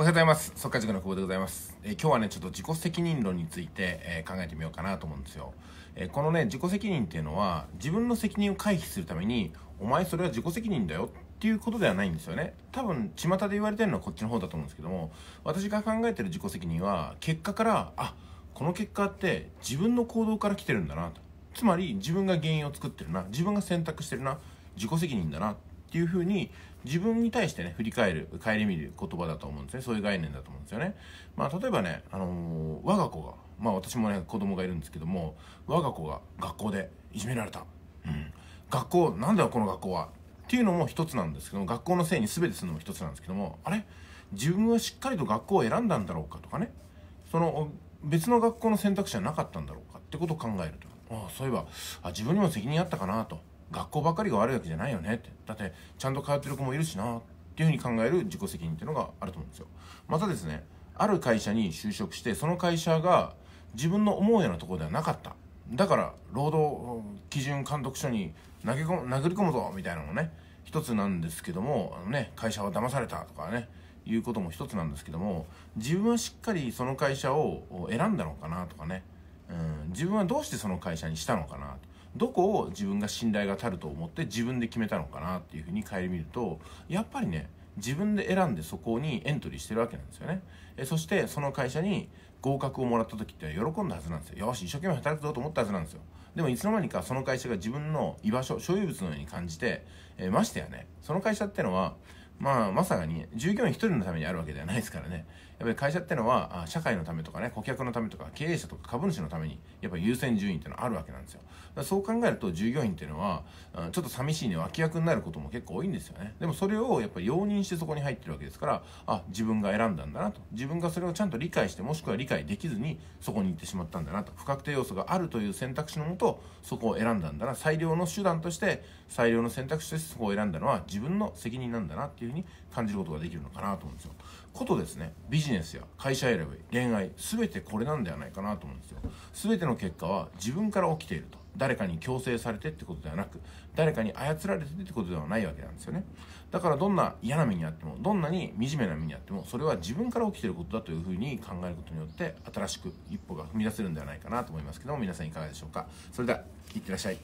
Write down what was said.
おはようございます。速稼塾の久保でございます、えー、今日はね、ちょっと自己責任論について、えー、考えてみようかなと思うんですよ、えー、このね、自己責任っていうのは、自分の責任を回避するために、お前それは自己責任だよっていうことではないんですよね。多分、巷で言われてるのはこっちの方だと思うんですけども、私が考えてる自己責任は、結果から、あ、この結果って自分の行動から来てるんだなと。つまり、自分が原因を作ってるな、自分が選択してるな、自己責任だなっっていうふうに自分に対してね振り返る顧みる言葉だと思うんですねそういう概念だと思うんですよね。まあ、例えばね、あのー、我が子が、まあ、私もね子供がいるんですけども我が子が学校でいじめられた、うん、学校なんだよこの学校はっていうのも一つなんですけど学校のせいに全てするのも一つなんですけどもあれ自分はしっかりと学校を選んだんだろうかとかねその別の学校の選択肢はなかったんだろうかってことを考えるとああそういえばあ自分にも責任あったかなと学校ばかりが悪いわけじゃないよねってだってちゃんと通ってる子もいるしなっていうふうに考える自己責任っていうのがあると思うんですよまたですねある会社に就職してその会社が自分の思うようなところではなかっただから労働基準監督署に投げ込殴り込むぞみたいなのもね一つなんですけどもあの、ね、会社は騙されたとかねいうことも一つなんですけども自分はしっかりその会社を選んだのかなとかね、うん、自分はどうしてその会社にしたのかなとどこを自分が信頼が足ると思って自分で決めたのかなっていうふうに顧みるとやっぱりね自分で選んでそこにエントリーしてるわけなんですよねえそしてその会社に合格をもらった時って喜んだはずなんですよよし一生懸命働くぞと思ったはずなんですよでもいつの間にかその会社が自分の居場所所有物のように感じて、えましてやねその会社ってのはまあ、まさに従業員1人のためにあるわけではないですからね。やっぱり会社ってのは、社会のためとかね、顧客のためとか、経営者とか株主のために、やっぱ優先順位ってのはあるわけなんですよ。そう考えると、従業員っていうのは、ちょっと寂しいね、脇役になることも結構多いんですよね。でもそれをやっぱり容認してそこに入ってるわけですから、あ、自分が選んだんだなと。自分がそれをちゃんと理解して、もしくは理解できずに、そこに行ってしまったんだなと。不確定要素があるという選択肢のもと、そこを選んだんだな。最良の手段として、最良の選択肢としてそこを選んだのは自分の責任なんだなっていううに感じることができるのかなと思うんですよ。ことですね、ビジネスや会社選び、恋愛、全てこれなんではないかなと思うんですよ。全ての結果は自分から起きていると。誰かに強制されてってことではなく、誰かに操られてってことではないわけなんですよね。だからどんな嫌な目にあっても、どんなに惨めな目にあっても、それは自分から起きていることだというふうに考えることによって、新しく一歩が踏み出せるんではないかなと思いますけども、皆さんいかがでしょうか。それでは、いってらっしゃい。